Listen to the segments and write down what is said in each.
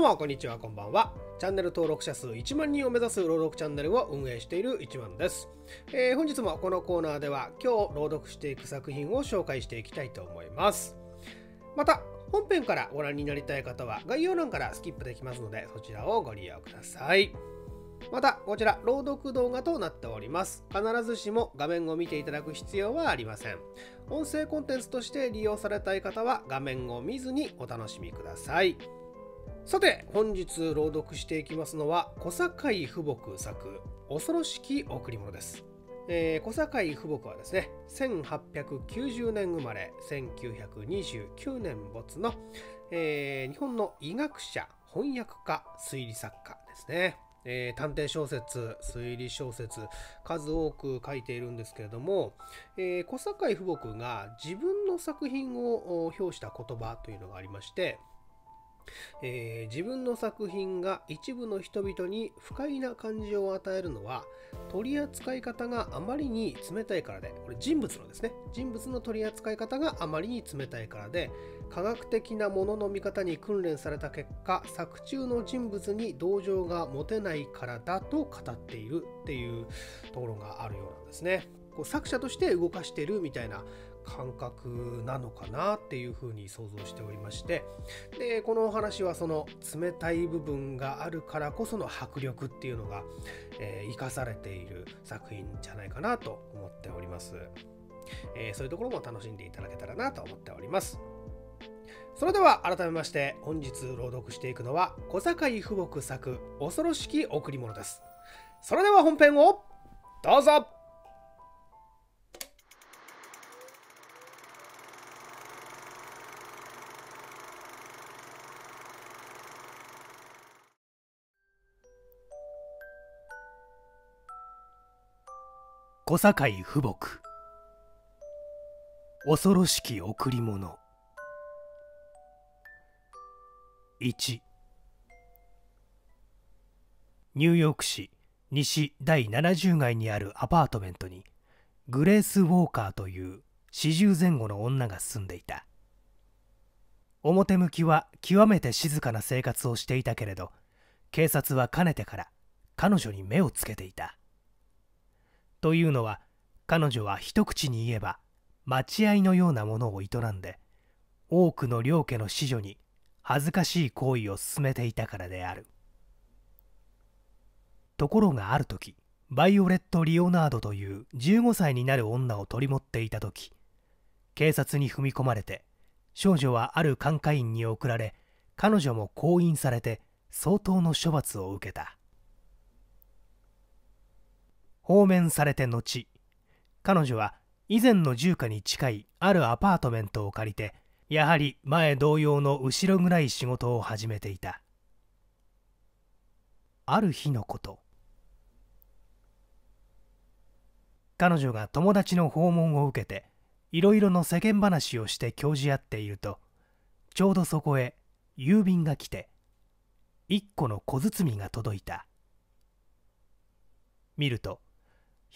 どうも、こんにちは、こんばんは。チャンネル登録者数1万人を目指す朗読チャンネルを運営している一番です。えー、本日もこのコーナーでは今日朗読していく作品を紹介していきたいと思います。また、本編からご覧になりたい方は概要欄からスキップできますのでそちらをご利用ください。また、こちら朗読動画となっております。必ずしも画面を見ていただく必要はありません。音声コンテンツとして利用されたい方は画面を見ずにお楽しみください。さて本日朗読していきますのは小堺富木作「恐ろしき贈り物」です。えー、小堺富木はですね1890年生まれ1929年没の、えー、日本の医学者翻訳家推理作家ですね。えー、探偵小説推理小説数多く書いているんですけれども、えー、小堺富木が自分の作品を表した言葉というのがありましてえー、自分の作品が一部の人々に不快な感じを与えるのは取り扱い方があまりに冷たいからでこれ人物のですね人物の取り扱い方があまりに冷たいからで科学的なものの見方に訓練された結果作中の人物に同情が持てないからだと語っているっていうところがあるようなんですね。こう作者として動かしてるみたいな感覚なのかなっていうふうに想像しておりましてでこのお話はその冷たい部分があるからこその迫力っていうのが、えー、生かされている作品じゃないかなと思っております、えー、そういうところも楽しんでいただけたらなと思っておりますそれでは改めまして本日朗読していくのは小坂井父母作恐ろしき贈り物ですそれでは本編をどうぞ小堺富木恐ろしき贈り物1ニューヨーク市西第70街にあるアパートメントにグレース・ウォーカーという40前後の女が住んでいた表向きは極めて静かな生活をしていたけれど警察はかねてから彼女に目をつけていたというのは彼女は一口に言えば待合のようなものを営んで多くの両家の子女に恥ずかしい行為を進めていたからであるところがある時バイオレット・リオナードという15歳になる女を取り持っていた時警察に踏み込まれて少女はある監科院に送られ彼女も降院されて相当の処罰を受けた放免されて後彼女は以前の住家に近いあるアパートメントを借りてやはり前同様の後ろ暗い仕事を始めていたある日のこと彼女が友達の訪問を受けていろいろの世間話をして教じ合っているとちょうどそこへ郵便が来て1個の小包が届いた見ると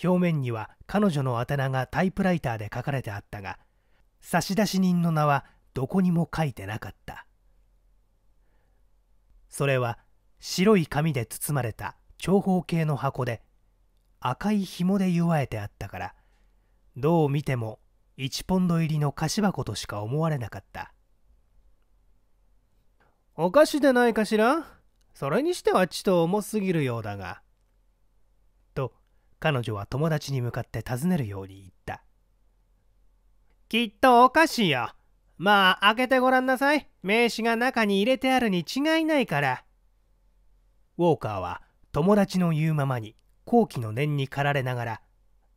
表面には彼女の宛名がタイプライターで書かれてあったが差出人の名はどこにも書いてなかったそれは白い紙で包まれた長方形の箱で赤い紐で祝えてあったからどう見ても1ポンド入りの菓子箱としか思われなかったお菓子でないかしらそれにしてはちと重すぎるようだが彼女は友達に向かって尋ねるように言った。きっとお菓子よ。まあ、開けてごらんなさい。名刺が中に入れてあるに違いないから。ウォーカーは友達の言うままに好奇の念に駆られながら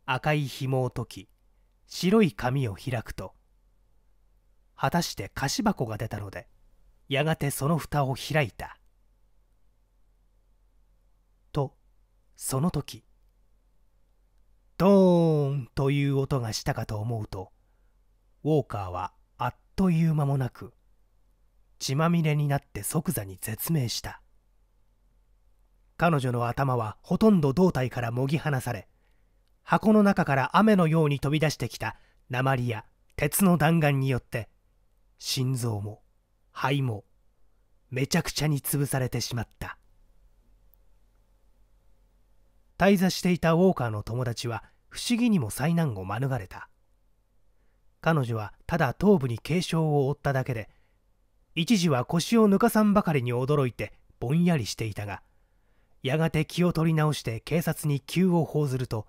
赤い紐を解き白い紙を開くと果たして菓子箱が出たのでやがてその蓋を開いたとその時ドーンという音がしたかと思うとウォーカーはあっという間もなく血まみれになって即座に絶命した彼女の頭はほとんど胴体からもぎ離され箱の中から雨のように飛び出してきた鉛や鉄の弾丸によって心臓も肺もめちゃくちゃに潰されてしまった。滞在していたウォーカーの友達は不思議にも災難を免れた彼女はただ頭部に軽傷を負っただけで一時は腰を抜かさんばかりに驚いてぼんやりしていたがやがて気を取り直して警察に急を報ずると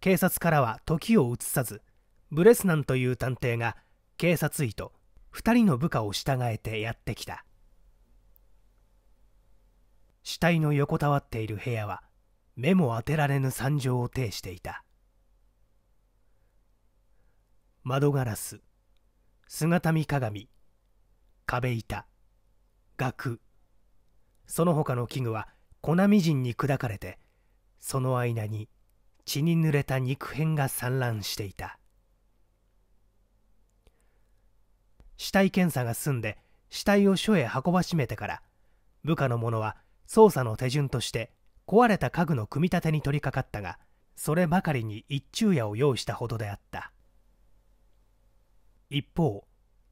警察からは時を移さずブレスナンという探偵が警察医と2人の部下を従えてやってきた死体の横たわっている部屋は目も当てられぬ惨状を呈していた窓ガラス姿見鏡壁板額その他の器具は粉みじんに砕かれてその間に血に濡れた肉片が散乱していた死体検査が済んで死体を署へ運ばしめてから部下の者は捜査の手順として壊れた家具の組み立てに取り掛かったがそればかりに一昼夜を要したほどであった一方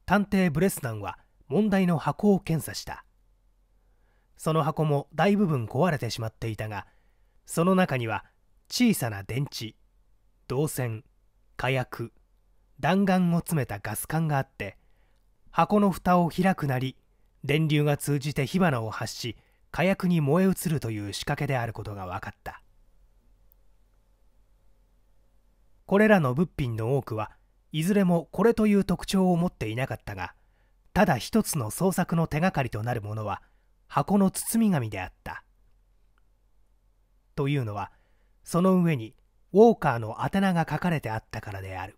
探偵ブレスナンは問題の箱を検査したその箱も大部分壊れてしまっていたがその中には小さな電池銅線火薬弾丸を詰めたガス管があって箱の蓋を開くなり電流が通じて火花を発し火薬に燃え移るという仕掛けであることが分かったこれらの物品の多くはいずれもこれという特徴を持っていなかったがただ一つの創作の手がかりとなるものは箱の包み紙であったというのはその上にウォーカーの宛名が書かれてあったからである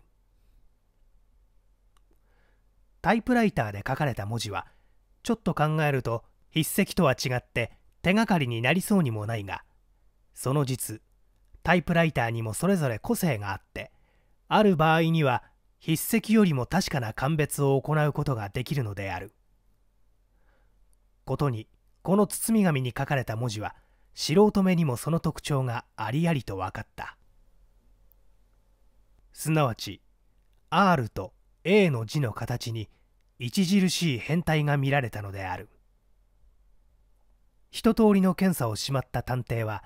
タイプライターで書かれた文字はちょっと考えると筆跡とは違って手がかりになりそうにもないがその実タイプライターにもそれぞれ個性があってある場合には筆跡よりも確かな鑑別を行うことができるのであることにこの包み紙に書かれた文字は素人目にもその特徴がありありと分かったすなわち R と A の字の形に著しい変態が見られたのである一通りの検査をしまった探偵は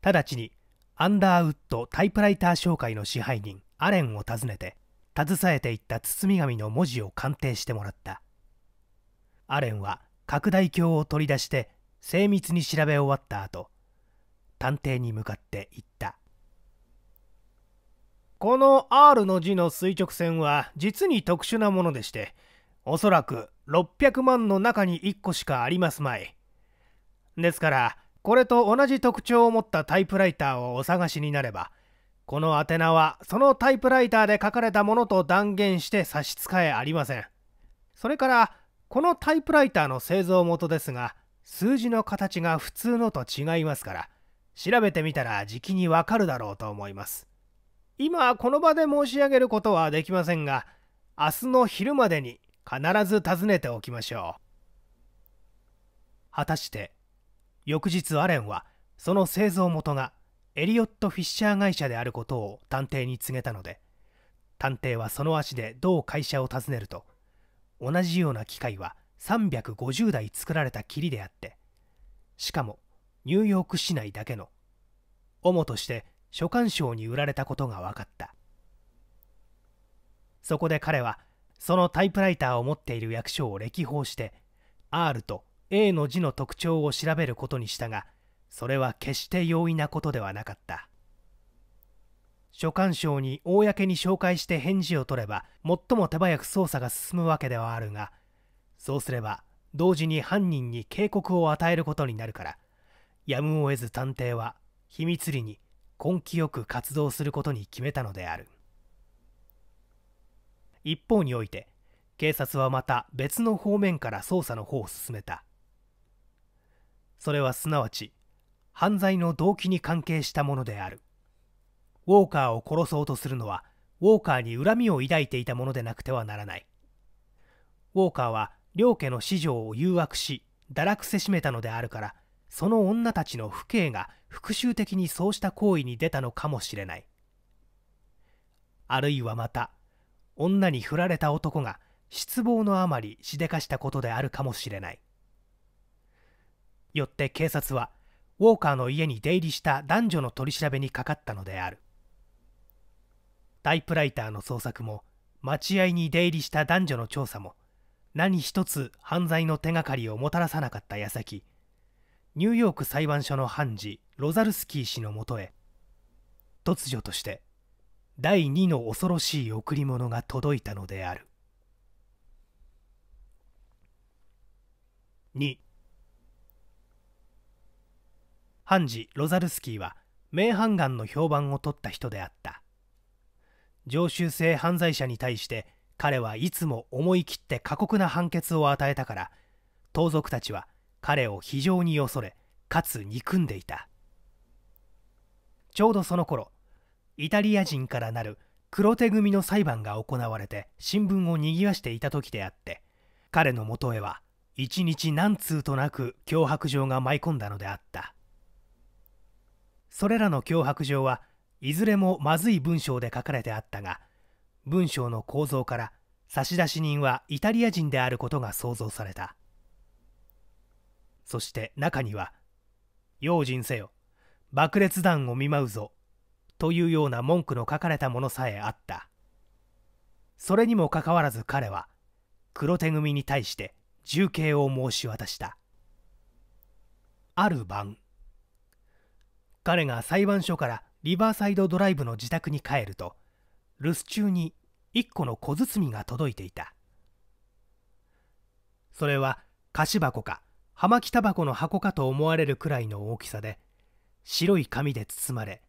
直ちにアンダーウッドタイプライター商会の支配人アレンを訪ねて携えていった包み紙の文字を鑑定してもらったアレンは拡大鏡を取り出して精密に調べ終わった後探偵に向かって言ったこの R の字の垂直線は実に特殊なものでしておそらく600万の中に1個しかありますまいですからこれと同じ特徴を持ったタイプライターをお探しになればこの宛名はそのタイプライターで書かれたものと断言して差し支えありませんそれからこのタイプライターの製造元ですが数字の形が普通のと違いますから調べてみたらじきにわかるだろうと思います今この場で申し上げることはできませんが明日の昼までに必ず訪ねておきましょう果たして翌日アレンはその製造元がエリオット・フィッシャー会社であることを探偵に告げたので探偵はその足で同会社を訪ねると同じような機械は350台作られたきりであってしかもニューヨーク市内だけの主として所管省に売られたことが分かったそこで彼はそのタイプライターを持っている役所を歴訪して R と A の字の特徴を調べることにしたがそれは決して容易なことではなかった所管省に公に紹介して返事を取れば最も手早く捜査が進むわけではあるがそうすれば同時に犯人に警告を与えることになるからやむを得ず探偵は秘密裏に根気よく活動することに決めたのである一方において警察はまた別の方面から捜査の方を進めたそれはすなわち犯罪の動機に関係したものであるウォーカーを殺そうとするのはウォーカーに恨みを抱いていたものでなくてはならないウォーカーは両家の子女を誘惑し堕落せしめたのであるからその女たちの父兄が復讐的にそうした行為に出たのかもしれないあるいはまた女に振られた男が失望のあまりしでかしたことであるかもしれないよって警察はウォーカーの家に出入りした男女の取り調べにかかったのであるタイプライターの捜索も待合に出入りした男女の調査も何一つ犯罪の手がかりをもたらさなかった矢先ニューヨーク裁判所の判事ロザルスキー氏のもとへ突如として第2の恐ろしい贈り物が届いたのである2判事ロザルスキーは名判官の評判を取った人であった常習性犯罪者に対して彼はいつも思い切って過酷な判決を与えたから盗賊たちは彼を非常に恐れかつ憎んでいたちょうどその頃イタリア人からなる黒手組の裁判が行われて新聞を賑わしていた時であって彼のもとへは一日何通となく脅迫状が舞い込んだのであったそれらの脅迫状はいずれもまずい文章で書かれてあったが文章の構造から差出人はイタリア人であることが想像されたそして中には「用心せよ爆裂弾を見舞うぞ」というような文句の書かれたものさえあったそれにもかかわらず彼は黒手組に対して重刑を申し渡したある晩彼が裁判所からリバーサイドドライブの自宅に帰ると留守中に1個の小包が届いていたそれは菓子箱か葉巻タバコの箱かと思われるくらいの大きさで白い紙で包まれ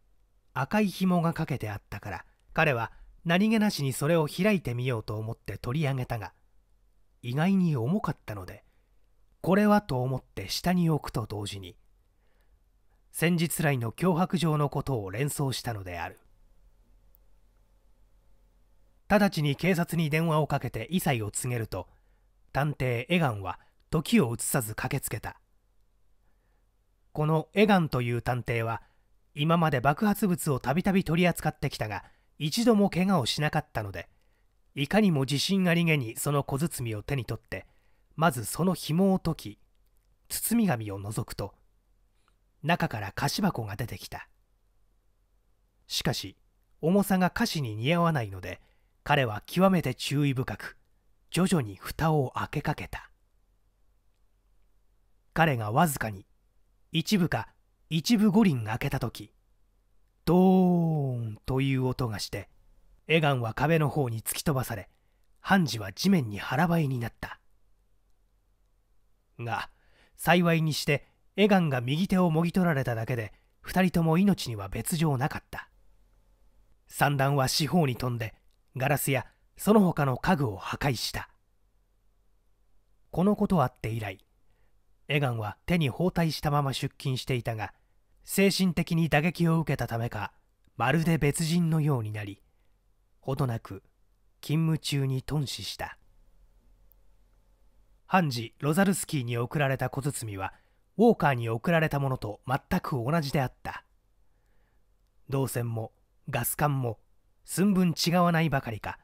赤い紐がかけてあったから彼は何気なしにそれを開いてみようと思って取り上げたが意外に重かったのでこれはと思って下に置くと同時に先日来の脅迫状のことを連想したのである直ちに警察に電話をかけて異彩を告げると探偵エガンは時を移さず駆けつけたこのエガンという探偵は今まで爆発物をたびたび取り扱ってきたが一度も怪我をしなかったのでいかにも自信ありげにその小包を手に取ってまずその紐を解き包み紙を覗くと中から菓子箱が出てきたしかし重さが菓子に似合わないので彼は極めて注意深く徐々に蓋を開けかけた彼がわずかに一部か一部五輪開けた時ドーンという音がしてエガンは壁の方に突き飛ばされハンジは地面に腹ばいになったが幸いにしてエガンが右手をもぎ取られただけで2人とも命には別状なかった三段は四方に飛んでガラスやその他の家具を破壊したこのことあって以来エガンは手に包帯したまま出勤していたが精神的に打撃を受けたためかまるで別人のようになりほどなく勤務中に頓死した判事ロザルスキーに送られた小包はウォーカーに送られたものと全く同じであった銅線もガス管も寸分違わないばかりか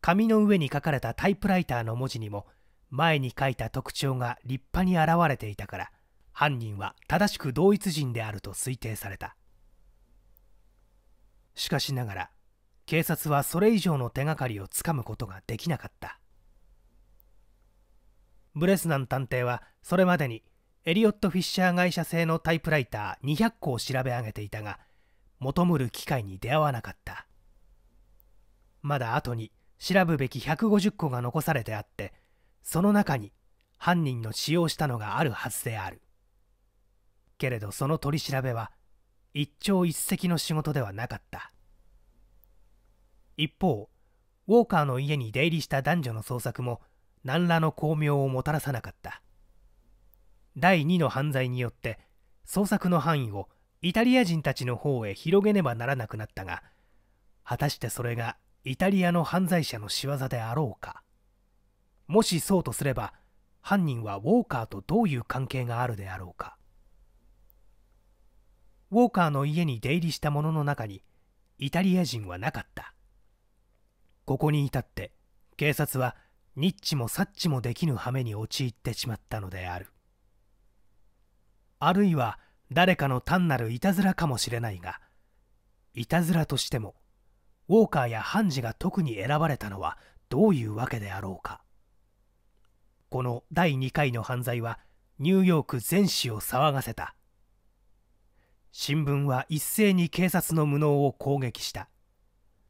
紙の上に書かれたタイプライターの文字にも前に書いた特徴が立派に現れていたから犯人は正しく同一人であると推定されたしかしながら警察はそれ以上の手がかりをつかむことができなかったブレスナン探偵はそれまでにエリオット・フィッシャー会社製のタイプライター200個を調べ上げていたが求むる機会に出会わなかったまだ後に調ぶべき150個が残されてあってその中に犯人の使用したのがあるはずであるけれどその取り調べは一朝一夕の仕事ではなかった一方ウォーカーの家に出入りした男女の捜索も何らの巧妙をもたらさなかった第2の犯罪によって捜索の範囲をイタリア人たちの方へ広げねばならなくなったが果たしてそれがイタリアの犯罪者の仕業であろうかもしそうとすれば犯人はウォーカーとどういう関係があるであろうかウォーカーの家に出入りした者の中にイタリア人はなかったここに至って警察はニッチもサッチもできぬ羽目に陥ってしまったのであるあるいは誰かの単なるいたずらかもしれないがいたずらとしてもウォーカーやハンジが特に選ばれたのはどういうわけであろうかこの第2回の犯罪はニューヨーク全市を騒がせた新聞は一斉に警察の無能を攻撃した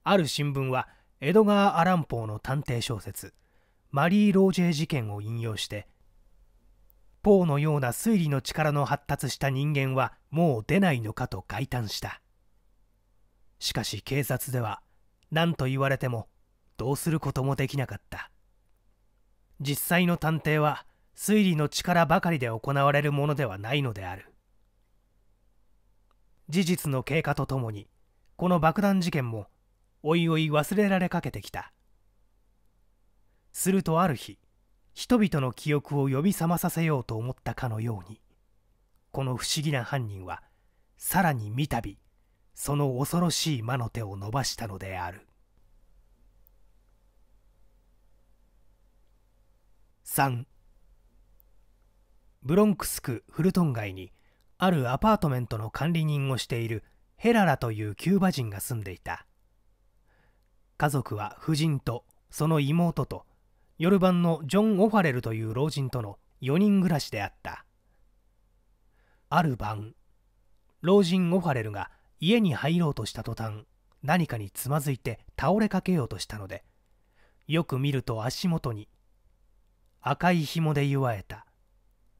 ある新聞はエドガー・アランポーの探偵小説「マリー・ロージェー事件」を引用してポーのような推理の力の発達した人間はもう出ないのかと慨嘆したしかし警察では何と言われてもどうすることもできなかった実際の探偵は推理の力ばかりで行われるものではないのである事実の経過とともにこの爆弾事件もおいおい忘れられかけてきたするとある日人々の記憶を呼び覚まさせようと思ったかのようにこの不思議な犯人はさらに三度その恐ろしい魔の手を伸ばしたのである3ブロンクス区フルトン街にあるアパートメントの管理人をしているヘララというキューバ人が住んでいた家族は夫人とその妹と夜晩のジョン・オファレルという老人との4人暮らしであったある晩老人オファレルが家に入ろうとした途端何かにつまずいて倒れかけようとしたのでよく見ると足元に赤い紐で結わえた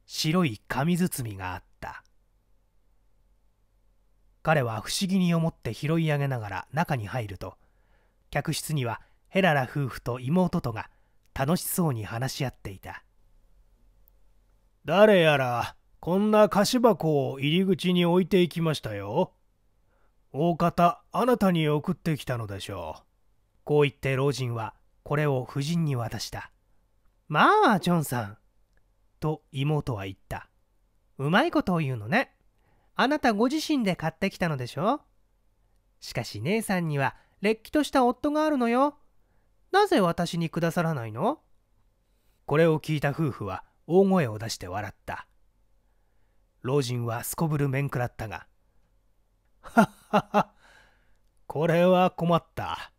白い紙包みがあった彼は不思議に思って拾い上げながら中に入ると客室にはヘララ夫婦と妹とが楽しそうに話し合っていた誰やらこんな菓子箱を入り口に置いていきましたよ大方あなたに送ってきたのでしょうこう言って老人はこれを夫人に渡したまあジョンさんと妹は言ったうまいことを言うのねあなたご自身で買ってきたのでしょしかし姉さんにはれっきとした夫があるのよなぜ私にくださらないのこれを聞いた夫婦は大声を出して笑った老人はすこぶる面食らったが「はっはっはこれは困った」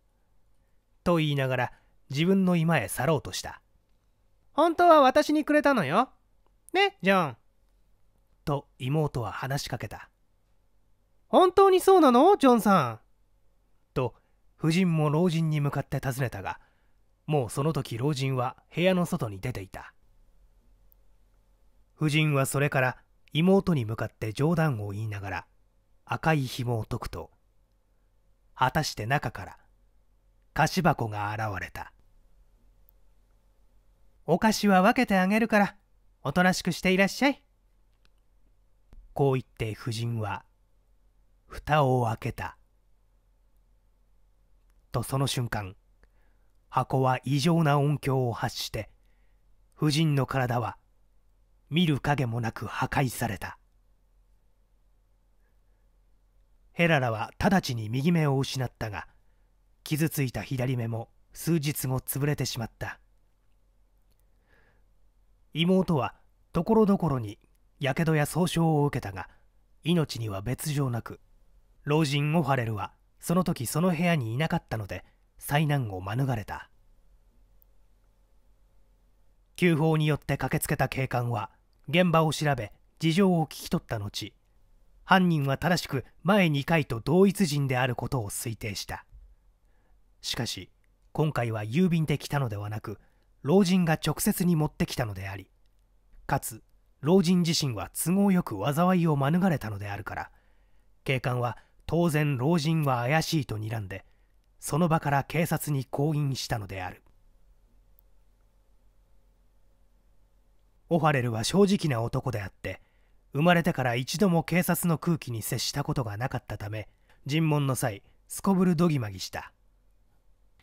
と言いながら自分の居間へ去ろうとした本当は私にくれたのよねジョンと妹は話しかけた本当にそうなのジョンさんと夫人も老人に向かって尋ねたがもうその時老人は部屋の外に出ていた夫人はそれから妹に向かって冗談を言いながら赤い紐を解くと果たして中から菓子箱が現れたお菓子は分けてあげるからおとなしくしていらっしゃいこう言って夫人は蓋を開けたとその瞬間箱は異常な音響を発して夫人の体は見る影もなく破壊されたヘララは直ちに右目を失ったが傷ついた左目も数日後潰れてしまった妹はところどころにやけどや損傷を受けたが命には別状なく老人オファレルはその時その部屋にいなかったので災難を免れた急報によって駆けつけた警官は現場を調べ事情を聞き取った後犯人は正しく前2回と同一人であることを推定したしかし今回は郵便で来たのではなく老人が直接に持ってきたのでありかつ老人自身は都合よく災いを免れたのであるから警官は当然老人は怪しいと睨んでその場から警察に降印したのであるオファレルは正直な男であって生まれてから一度も警察の空気に接したことがなかったため尋問の際すこぶるどぎまぎした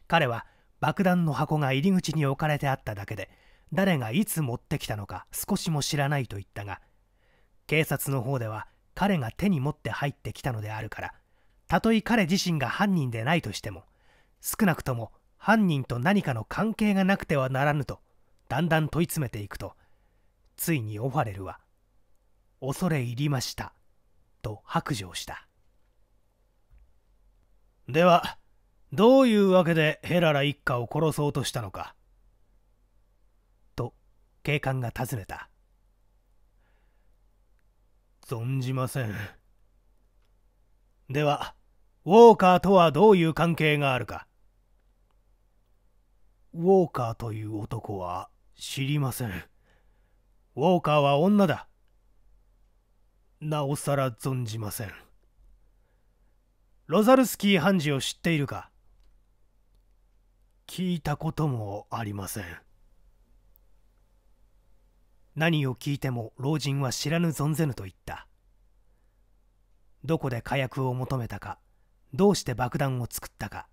彼は爆弾の箱が入り口に置かれてあっただけで誰がいつ持ってきたのか少しも知らないと言ったが警察の方では彼が手に持って入ってきたのであるからたとえ彼自身が犯人でないとしても少なくとも犯人と何かの関係がなくてはならぬとだんだん問い詰めていくとついにオファレルは「恐れ入りました」と白状したではどういうわけでヘララ一家を殺そうとしたのかと警官が尋ねた存じませんではウォーカーとはどういう関係があるかウォーカーという男は知りませんウォーカーは女だなおさら存じませんロザルスキー判事を知っているか聞いたこともありません何を聞いても老人は知らぬ存ぜぬと言ったどこで火薬を求めたかどうして爆弾を作ったか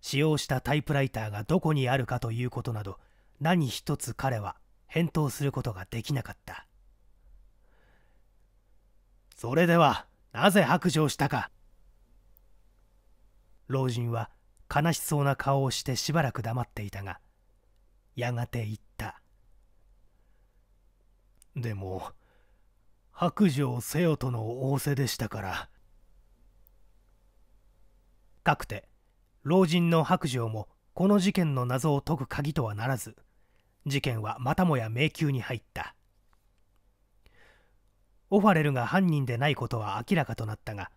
使用したタイプライターがどこにあるかということなど何一つ彼は返答することができなかったそれではなぜ白状したか老人は悲しそうな顔をしてしばらく黙っていたがやがて言った「でも白状せよとの仰せでしたからかくて老人の白状もこの事件の謎を解く鍵とはならず事件はまたもや迷宮に入ったオファレルが犯人でないことは明らかとなったが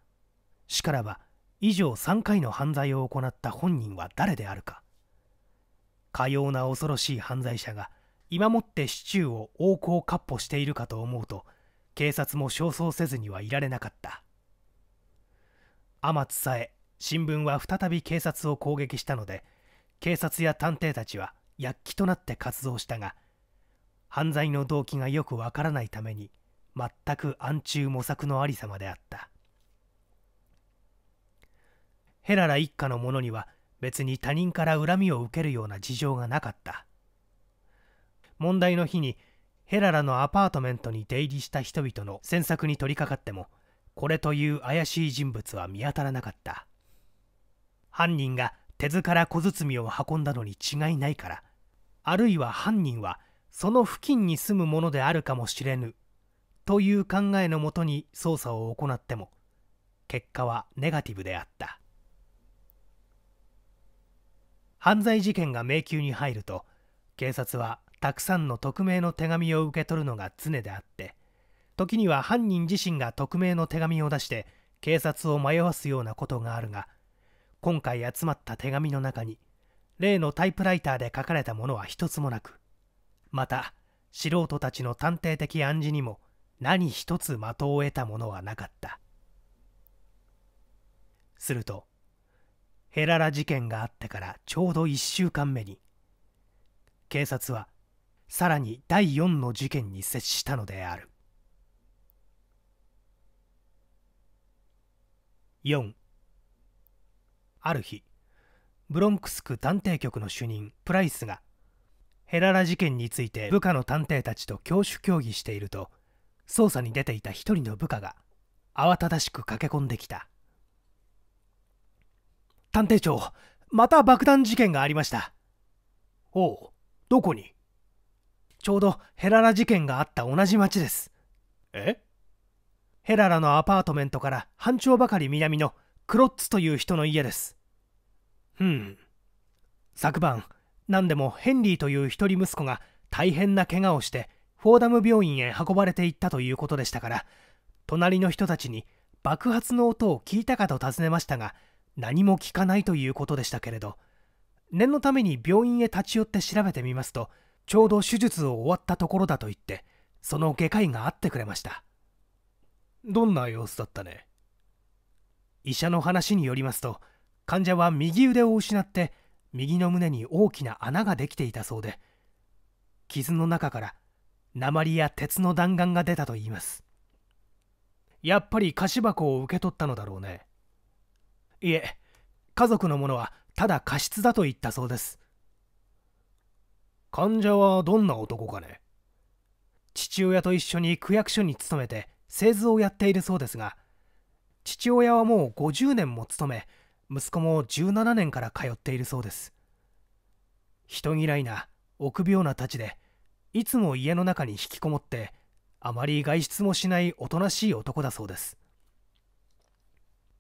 しからば以上3回の犯罪を行った本人は誰であるかかような恐ろしい犯罪者が今もって市中を横行闊歩しているかと思うと警察も焦燥せずにはいられなかった天津さえ新聞は再び警察を攻撃したので警察や探偵たちは躍起となって活動したが犯罪の動機がよくわからないために全く暗中模索のありさまであったヘララ一家の者には別に他人から恨みを受けるような事情がなかった問題の日にヘララのアパートメントに出入りした人々の詮索に取り掛かってもこれという怪しい人物は見当たらなかった犯人が手塚から小包を運んだのに違いないからあるいは犯人はその付近に住むものであるかもしれぬという考えのもとに捜査を行っても結果はネガティブであった犯罪事件が迷宮に入ると警察はたくさんの匿名の手紙を受け取るのが常であって時には犯人自身が匿名の手紙を出して警察を迷わすようなことがあるが今回集まった手紙の中に例のタイプライターで書かれたものは一つもなくまた素人たちの探偵的暗示にも何一つ的を得たものはなかったするとヘララ事件があってからちょうど1週間目に警察はさらに第4の事件に接したのである四ある日ブロンクス区探偵局の主任プライスがヘララ事件について部下の探偵たちと教主協議していると捜査に出ていた一人の部下が慌ただしく駆け込んできた探偵長また爆弾事件がありましたおうどこにちょうどヘララ事件があった同じ町ですえヘララのアパートメントから半丁ばかり南のクロッツという人の家ですうん昨晩何でもヘンリーという一人息子が大変な怪我をしてフォーダム病院へ運ばれていったということでしたから隣の人たちに爆発の音を聞いたかと尋ねましたが何も聞かないということでしたけれど念のために病院へ立ち寄って調べてみますとちょうど手術を終わったところだと言ってその外科医が会ってくれましたどんな様子だったね医者の話によりますと患者は右腕を失って右の胸に大きな穴ができていたそうで傷の中から鉛や鉄の弾丸が出たといいますやっぱり菓子箱を受け取ったのだろうねいえ家族のものはただ過失だと言ったそうです患者はどんな男かね父親と一緒に区役所に勤めて製図をやっているそうですが父親はもう50年も勤め息子も17年から通っているそうです人嫌いな臆病なたちでいつも家の中に引きこもってあまり外出もしないおとなしい男だそうです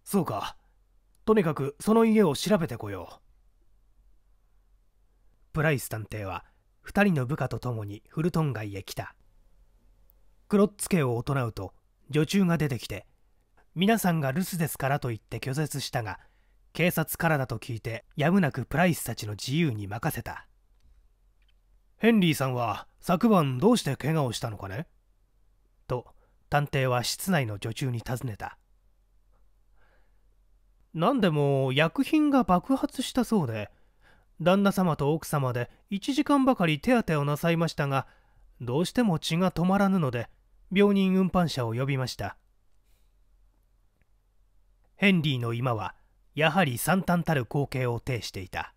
そうかとにかくその家を調べてこようプライス探偵は2人の部下と共にフルトン街へ来たクロッツ家を行うと女中が出てきて皆さんが留守ですからと言って拒絶したが警察からだと聞いてやむなくプライスたちの自由に任せたヘンリーさんは昨晩どうして怪我をしたのかねと探偵は室内の女中に尋ねた何でも薬品が爆発したそうで旦那様と奥様で1時間ばかり手当てをなさいましたがどうしても血が止まらぬので病人運搬車を呼びましたヘンリーの今はやはり惨憺たる光景を呈していた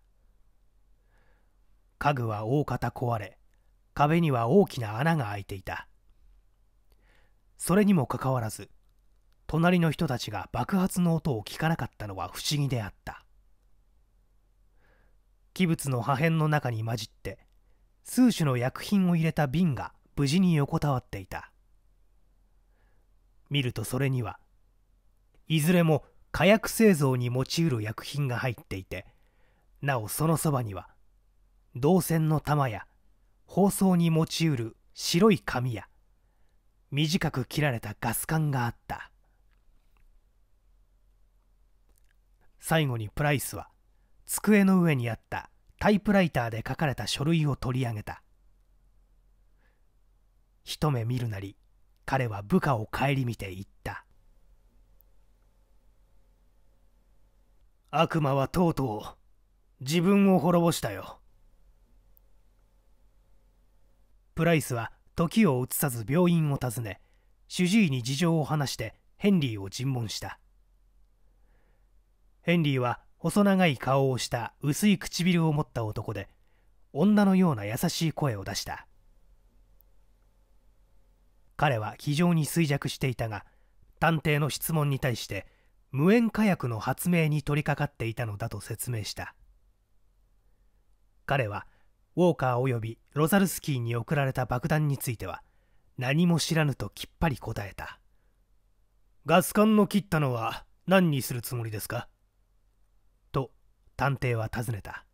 家具は大方壊れ壁には大きな穴が開いていたそれにもかかわらず隣の人たちが爆発の音を聞かなかったのは不思議であった器物の破片の中に混じって数種の薬品を入れた瓶が無事に横たわっていた見るとそれにはいずれも火薬製造に用いる薬品が入っていてなおそのそばには銅線の玉や包装に用いる白い紙や短く切られたガス管があった最後にプライスは机の上にあったタイプライターで書かれた書類を取り上げた一目見るなり彼は部下を顧みて言った悪魔はとうとう自分を滅ぼしたよプライスは時を移さず病院を訪ね主治医に事情を話してヘンリーを尋問したヘンリーは細長い顔をした薄い唇を持った男で女のような優しい声を出した彼は非常に衰弱していたが探偵の質問に対して無塩火薬の発明に取り掛かっていたのだと説明した彼はウォーカー及びロザルスキーに送られた爆弾については何も知らぬときっぱり答えたガス管の切ったのは何にするつもりですか探偵は尋ねた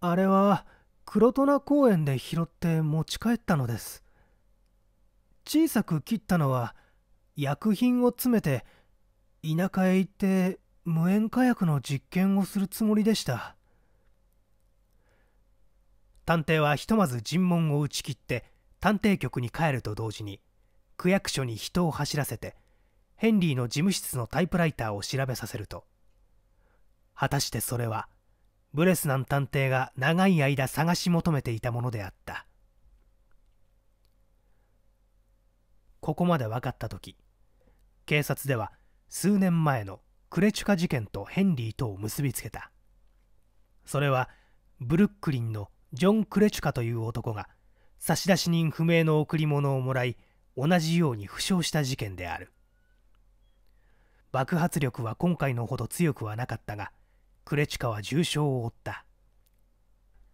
あれは黒戸名公園で拾って持ち帰ったのです小さく切ったのは薬品を詰めて田舎へ行って無塩火薬の実験をするつもりでした探偵はひとまず尋問を打ち切って探偵局に帰ると同時に区役所に人を走らせてヘンリーの事務室のタイプライターを調べさせると果たしてそれはブレスナン探偵が長い間探し求めていたものであったここまで分かった時警察では数年前のクレチュカ事件とヘンリーとを結びつけたそれはブルックリンのジョン・クレチュカという男が差出人不明の贈り物をもらい同じように負傷した事件である爆発力は今回のほど強くはなかったがクレチカは重傷を負った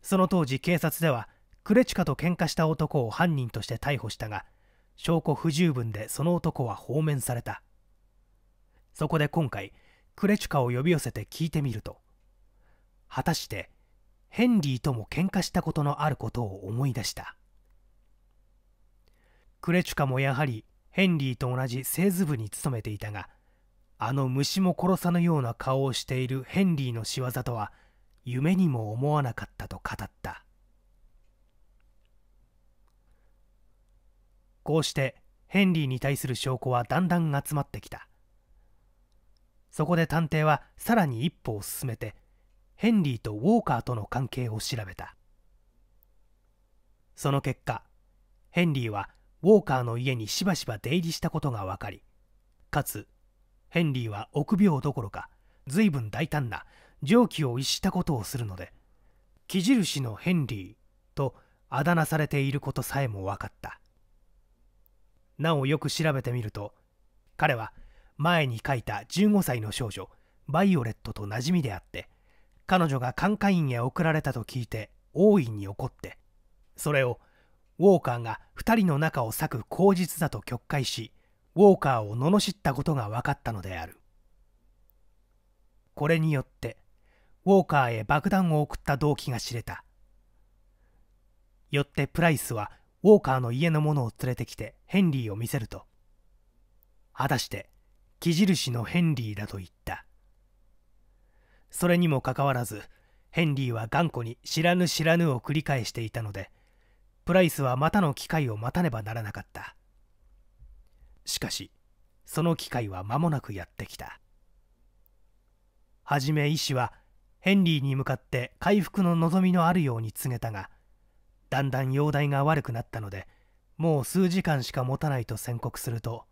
その当時警察ではクレチカと喧嘩した男を犯人として逮捕したが証拠不十分でその男は放免されたそこで今回クレチュカを呼び寄せて聞いてみると果たしてヘンリーとも喧嘩したことのあることを思い出したクレチュカもやはりヘンリーと同じ製図部に勤めていたがあの虫も殺さぬような顔をしているヘンリーの仕業とは夢にも思わなかったと語ったこうしてヘンリーに対する証拠はだんだん集まってきたそこで探偵はさらに一歩を進めてヘンリーとウォーカーとの関係を調べたその結果ヘンリーはウォーカーの家にしばしば出入りしたことが分かりかつヘンリーは臆病どころか随分大胆な常軌を逸したことをするので木印のヘンリーとあだ名されていることさえも分かったなおよく調べてみると彼は前に書いた15歳の少女バイオレットと馴染みであって彼女が寛解院へ送られたと聞いて大いに怒ってそれをウォーカーが2人の仲を裂く口実だと曲解しウォーカーを罵ったことが分かったのであるこれによってウォーカーへ爆弾を送った動機が知れたよってプライスはウォーカーの家の者を連れてきてヘンリーを見せると果たして木印のヘンリーだと言ったそれにもかかわらずヘンリーは頑固に知らぬ知らぬを繰り返していたのでプライスはまたの機会を待たねばならなかったしかしその機会は間もなくやってきたはじめ医師はヘンリーに向かって回復の望みのあるように告げたがだんだん容体が悪くなったのでもう数時間しか持たないと宣告すると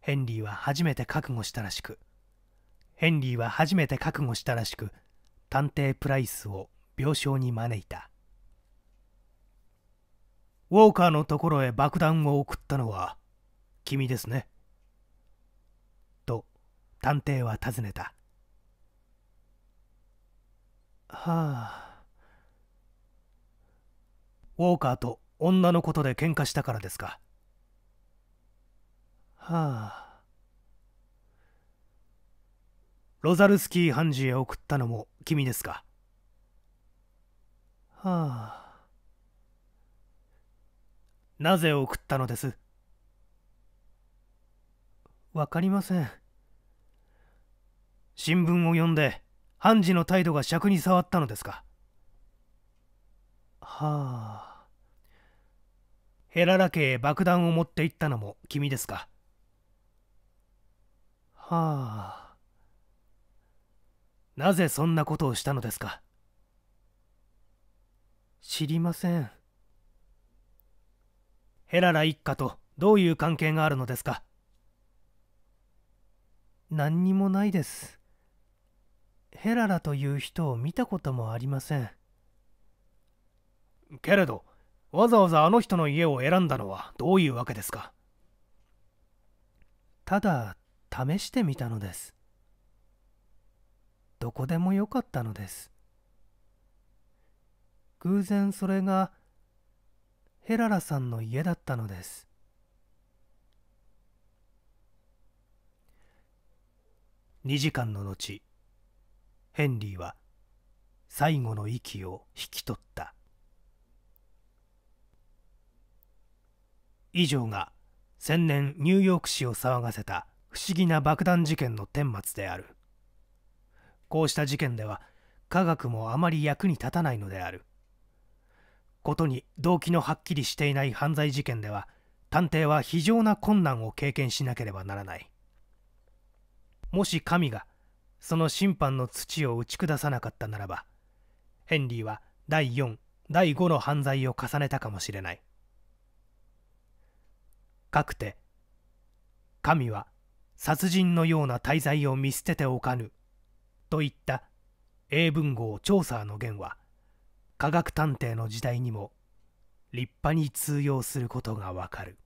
ヘンリーは初めて覚悟したらしくヘンリーは初めて覚悟したらしく探偵プライスを病床に招いたウォーカーのところへ爆弾を送ったのは君ですね。と探偵は尋ねた。はあ。ウォーカーと女のことで喧嘩したからですか。はあ。ロザルスキー判事へ送ったのも君ですか。はあ。なぜ送ったのですわかりません新聞を読んで判事の態度が尺に触ったのですかはあヘララ家へ爆弾を持って行ったのも君ですかはあなぜそんなことをしたのですか知りませんヘララ一家とどういう関係があるのですか何にもないです。ヘララという人を見たこともありません。けれど、わざわざあの人の家を選んだのはどういうわけですかただ、試してみたのです。どこでもよかったのです。偶然それがヘララさんの家だったのです。2時間の後ヘンリーは最後の息を引き取った以上が先年ニューヨーク市を騒がせた不思議な爆弾事件の顛末であるこうした事件では科学もあまり役に立たないのであることに動機のはっきりしていない犯罪事件では探偵は非常な困難を経験しなければならないもし神がその審判の土を打ち下さなかったならばヘンリーは第4第5の犯罪を重ねたかもしれないかくて神は殺人のような大罪を見捨てておかぬといった英文豪調査の言は科学探偵の時代にも立派に通用することがわかる。